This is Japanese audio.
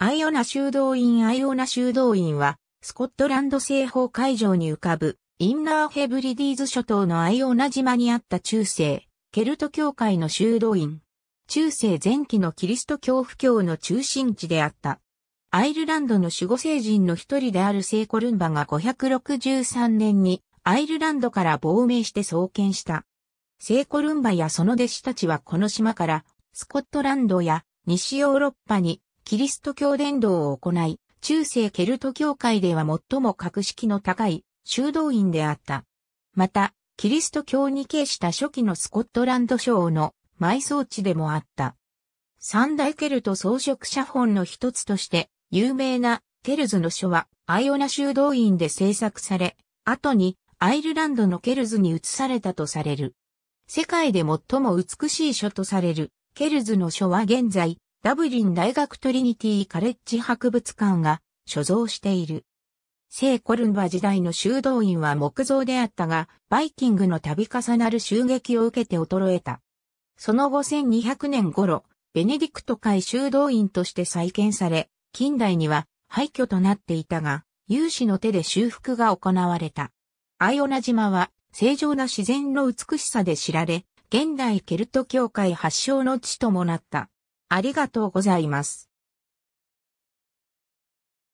アイオナ修道院アイオナ修道院は、スコットランド西方海上に浮かぶ、インナーヘブリディーズ諸島のアイオナ島にあった中世、ケルト教会の修道院。中世前期のキリスト教布教の中心地であった。アイルランドの守護聖人の一人である聖コルンバが563年にアイルランドから亡命して創建した。聖コルンバやその弟子たちはこの島からスコットランドや西ヨーロッパにキリスト教伝道を行い、中世ケルト教会では最も格式の高い修道院であった。また、キリスト教に傾した初期のスコットランド省の埋葬地でもあった。三大ケルト装飾写本の一つとして有名なケルズの書はアイオナ修道院で制作され、後にアイルランドのケルズに移されたとされる。世界で最も美しい書とされるケルズの書は現在ダブリン大学トリニティカレッジ博物館が所蔵している。聖コルンバ時代の修道院は木造であったが、バイキングの度重なる襲撃を受けて衰えた。その後1200年頃、ベネディクト会修道院として再建され、近代には廃墟となっていたが、有志の手で修復が行われた。アイオナ島は正常な自然の美しさで知られ、現代ケルト教会発祥の地ともなった。ありがとうございます。